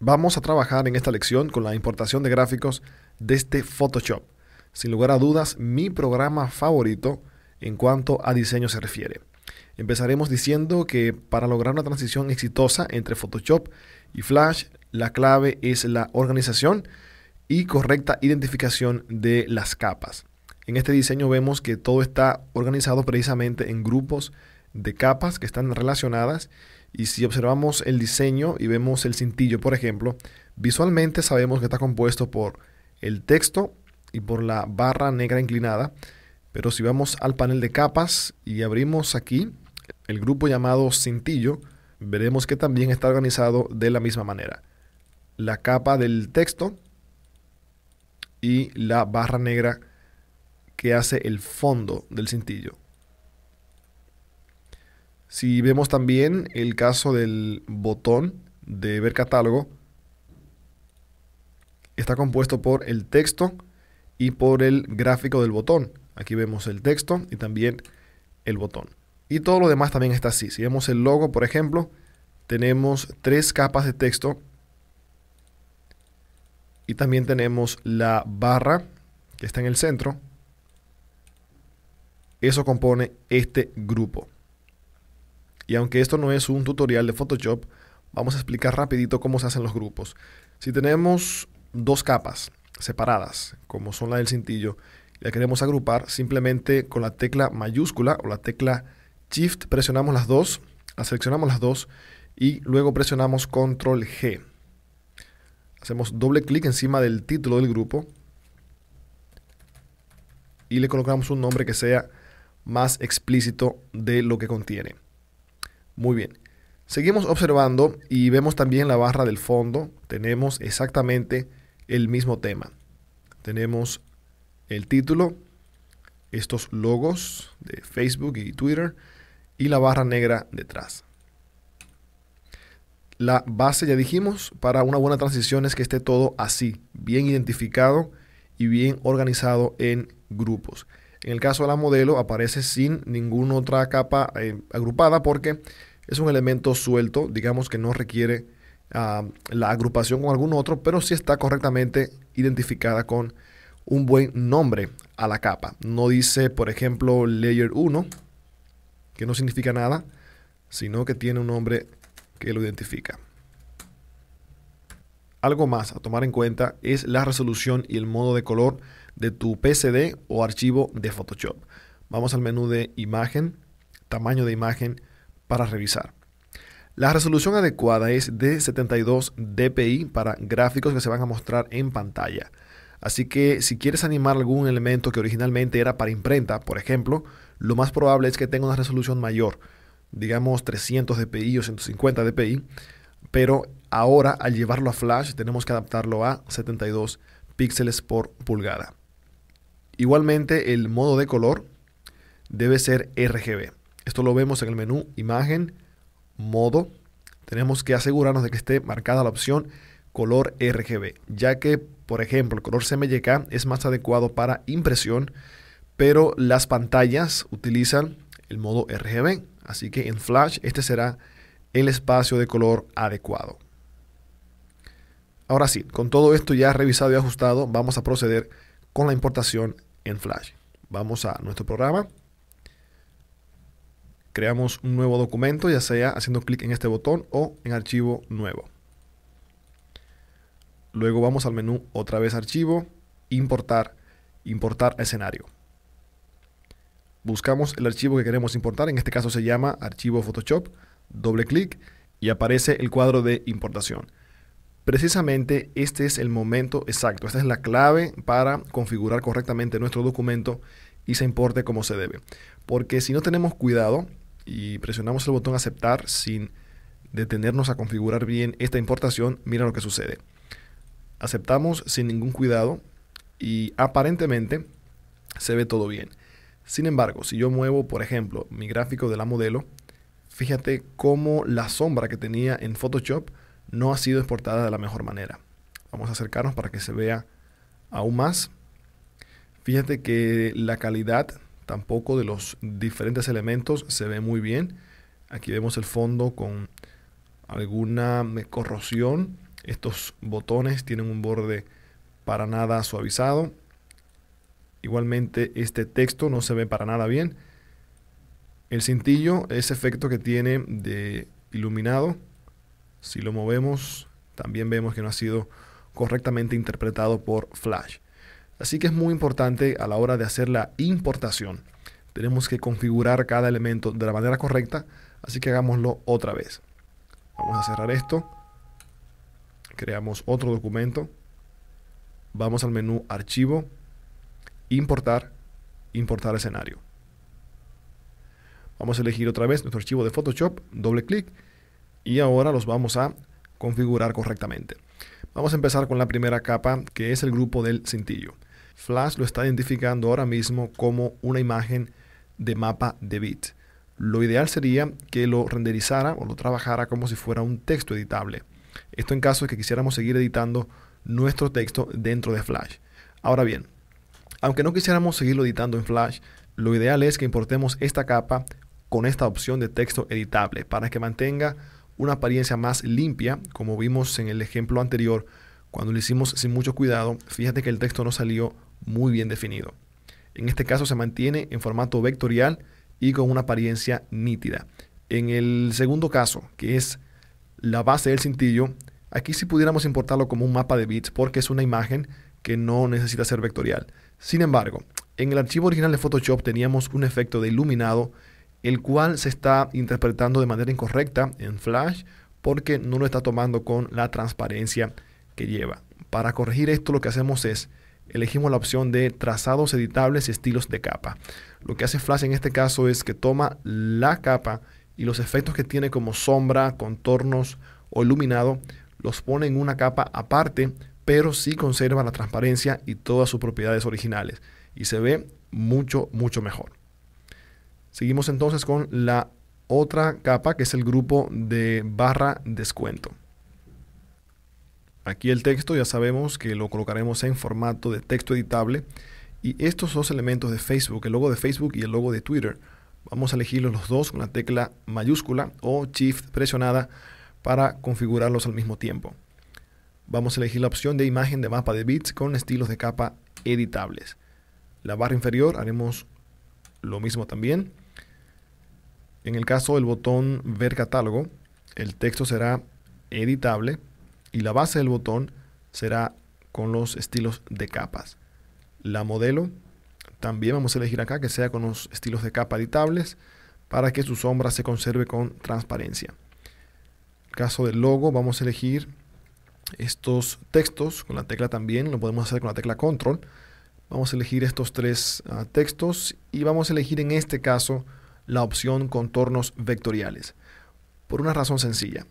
Vamos a trabajar en esta lección con la importación de gráficos de este Photoshop. Sin lugar a dudas, mi programa favorito en cuanto a diseño se refiere. Empezaremos diciendo que para lograr una transición exitosa entre Photoshop y Flash, la clave es la organización y correcta identificación de las capas. En este diseño vemos que todo está organizado precisamente en grupos de capas que están relacionadas y si observamos el diseño y vemos el cintillo, por ejemplo, visualmente sabemos que está compuesto por el texto y por la barra negra inclinada. Pero si vamos al panel de capas y abrimos aquí el grupo llamado cintillo, veremos que también está organizado de la misma manera. La capa del texto y la barra negra que hace el fondo del cintillo. Si vemos también el caso del botón de ver catálogo, está compuesto por el texto y por el gráfico del botón. Aquí vemos el texto y también el botón. Y todo lo demás también está así. Si vemos el logo, por ejemplo, tenemos tres capas de texto y también tenemos la barra que está en el centro. Eso compone este grupo. Y aunque esto no es un tutorial de Photoshop, vamos a explicar rapidito cómo se hacen los grupos. Si tenemos dos capas separadas, como son la del cintillo, la queremos agrupar, simplemente con la tecla mayúscula o la tecla Shift presionamos las dos, seleccionamos las dos y luego presionamos Control G. Hacemos doble clic encima del título del grupo y le colocamos un nombre que sea más explícito de lo que contiene. Muy bien. Seguimos observando y vemos también la barra del fondo. Tenemos exactamente el mismo tema. Tenemos el título, estos logos de Facebook y Twitter y la barra negra detrás. La base, ya dijimos, para una buena transición es que esté todo así, bien identificado y bien organizado en grupos. En el caso de la modelo aparece sin ninguna otra capa eh, agrupada porque es un elemento suelto, digamos que no requiere ah, la agrupación con algún otro, pero sí está correctamente identificada con un buen nombre a la capa. No dice, por ejemplo, layer 1, que no significa nada, sino que tiene un nombre que lo identifica. Algo más a tomar en cuenta es la resolución y el modo de color de tu PSD o archivo de Photoshop. Vamos al menú de imagen, tamaño de imagen, para revisar. La resolución adecuada es de 72 dpi para gráficos que se van a mostrar en pantalla. Así que si quieres animar algún elemento que originalmente era para imprenta, por ejemplo, lo más probable es que tenga una resolución mayor, digamos 300 dpi o 150 dpi, pero ahora al llevarlo a flash tenemos que adaptarlo a 72 píxeles por pulgada. Igualmente el modo de color debe ser RGB. Esto lo vemos en el menú Imagen, Modo. Tenemos que asegurarnos de que esté marcada la opción color RGB, ya que, por ejemplo, el color CMYK es más adecuado para impresión, pero las pantallas utilizan el modo RGB, así que en Flash este será el espacio de color adecuado. Ahora sí, con todo esto ya revisado y ajustado, vamos a proceder con la importación en Flash. Vamos a nuestro programa creamos un nuevo documento, ya sea haciendo clic en este botón o en archivo nuevo. Luego vamos al menú otra vez archivo, importar, importar escenario. Buscamos el archivo que queremos importar, en este caso se llama archivo Photoshop, doble clic y aparece el cuadro de importación. Precisamente este es el momento exacto, esta es la clave para configurar correctamente nuestro documento y se importe como se debe. Porque si no tenemos cuidado, y presionamos el botón aceptar sin detenernos a configurar bien esta importación, mira lo que sucede. Aceptamos sin ningún cuidado y aparentemente se ve todo bien. Sin embargo, si yo muevo, por ejemplo, mi gráfico de la modelo, fíjate cómo la sombra que tenía en Photoshop no ha sido exportada de la mejor manera. Vamos a acercarnos para que se vea aún más. Fíjate que la calidad tampoco de los diferentes elementos se ve muy bien. Aquí vemos el fondo con alguna corrosión. Estos botones tienen un borde para nada suavizado. Igualmente este texto no se ve para nada bien. El cintillo, ese efecto que tiene de iluminado, si lo movemos, también vemos que no ha sido correctamente interpretado por Flash. Así que es muy importante a la hora de hacer la importación. Tenemos que configurar cada elemento de la manera correcta, así que hagámoslo otra vez. Vamos a cerrar esto. Creamos otro documento. Vamos al menú Archivo, Importar, Importar escenario. Vamos a elegir otra vez nuestro archivo de Photoshop, doble clic, y ahora los vamos a configurar correctamente. Vamos a empezar con la primera capa, que es el grupo del cintillo. Flash lo está identificando ahora mismo como una imagen de mapa de bit. Lo ideal sería que lo renderizara o lo trabajara como si fuera un texto editable. Esto en caso de que quisiéramos seguir editando nuestro texto dentro de Flash. Ahora bien, aunque no quisiéramos seguirlo editando en Flash, lo ideal es que importemos esta capa con esta opción de texto editable para que mantenga una apariencia más limpia, como vimos en el ejemplo anterior, cuando lo hicimos sin mucho cuidado, fíjate que el texto no salió muy bien definido. En este caso se mantiene en formato vectorial y con una apariencia nítida. En el segundo caso, que es la base del cintillo, aquí sí pudiéramos importarlo como un mapa de bits porque es una imagen que no necesita ser vectorial. Sin embargo, en el archivo original de Photoshop teníamos un efecto de iluminado, el cual se está interpretando de manera incorrecta en Flash porque no lo está tomando con la transparencia que lleva. Para corregir esto lo que hacemos es elegimos la opción de trazados editables y estilos de capa. Lo que hace Flash en este caso es que toma la capa y los efectos que tiene como sombra, contornos o iluminado, los pone en una capa aparte, pero sí conserva la transparencia y todas sus propiedades originales. Y se ve mucho, mucho mejor. Seguimos entonces con la otra capa que es el grupo de barra descuento. Aquí el texto ya sabemos que lo colocaremos en formato de texto editable y estos dos elementos de Facebook, el logo de Facebook y el logo de Twitter, vamos a elegirlos los dos con la tecla mayúscula o Shift presionada para configurarlos al mismo tiempo. Vamos a elegir la opción de imagen de mapa de bits con estilos de capa editables. La barra inferior haremos lo mismo también. En el caso del botón ver catálogo, el texto será editable y la base del botón será con los estilos de capas. La modelo también vamos a elegir acá que sea con los estilos de capa editables para que su sombra se conserve con transparencia. En el caso del logo vamos a elegir estos textos con la tecla también, lo podemos hacer con la tecla control. Vamos a elegir estos tres ah, textos y vamos a elegir en este caso la opción contornos vectoriales. Por una razón sencilla,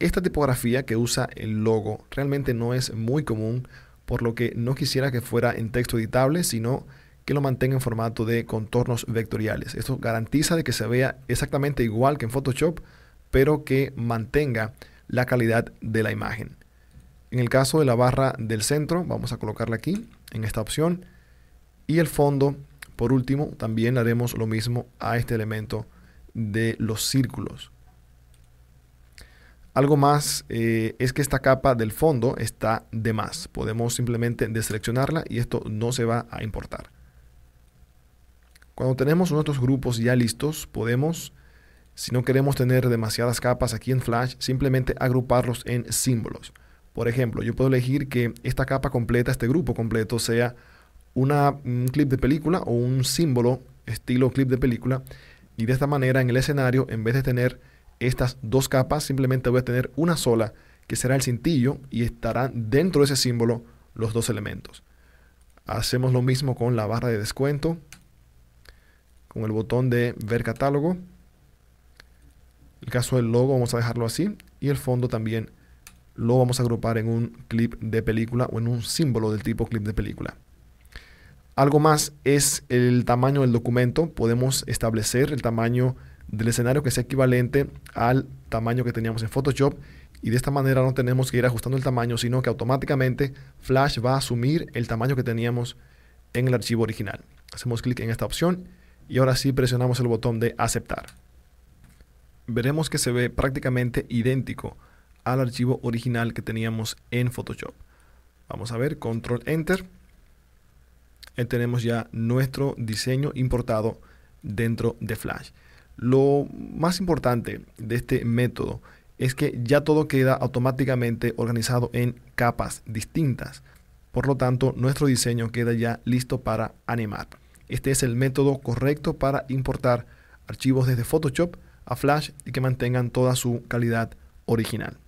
esta tipografía que usa el logo realmente no es muy común, por lo que no quisiera que fuera en texto editable, sino que lo mantenga en formato de contornos vectoriales. Esto garantiza de que se vea exactamente igual que en Photoshop, pero que mantenga la calidad de la imagen. En el caso de la barra del centro, vamos a colocarla aquí, en esta opción. Y el fondo, por último, también haremos lo mismo a este elemento de los círculos. Algo más eh, es que esta capa del fondo está de más. Podemos simplemente deseleccionarla y esto no se va a importar. Cuando tenemos nuestros grupos ya listos, podemos, si no queremos tener demasiadas capas aquí en Flash, simplemente agruparlos en símbolos. Por ejemplo, yo puedo elegir que esta capa completa, este grupo completo, sea un clip de película o un símbolo estilo clip de película. Y de esta manera en el escenario, en vez de tener estas dos capas, simplemente voy a tener una sola, que será el cintillo, y estarán dentro de ese símbolo los dos elementos. Hacemos lo mismo con la barra de descuento, con el botón de ver catálogo. El caso del logo vamos a dejarlo así y el fondo también lo vamos a agrupar en un clip de película o en un símbolo del tipo clip de película. Algo más es el tamaño del documento. Podemos establecer el tamaño del escenario que sea equivalente al tamaño que teníamos en Photoshop y de esta manera no tenemos que ir ajustando el tamaño, sino que automáticamente Flash va a asumir el tamaño que teníamos en el archivo original. Hacemos clic en esta opción y ahora sí presionamos el botón de aceptar. Veremos que se ve prácticamente idéntico al archivo original que teníamos en Photoshop. Vamos a ver, control enter. Y tenemos ya nuestro diseño importado dentro de Flash. Lo más importante de este método es que ya todo queda automáticamente organizado en capas distintas. Por lo tanto, nuestro diseño queda ya listo para animar. Este es el método correcto para importar archivos desde Photoshop a Flash y que mantengan toda su calidad original.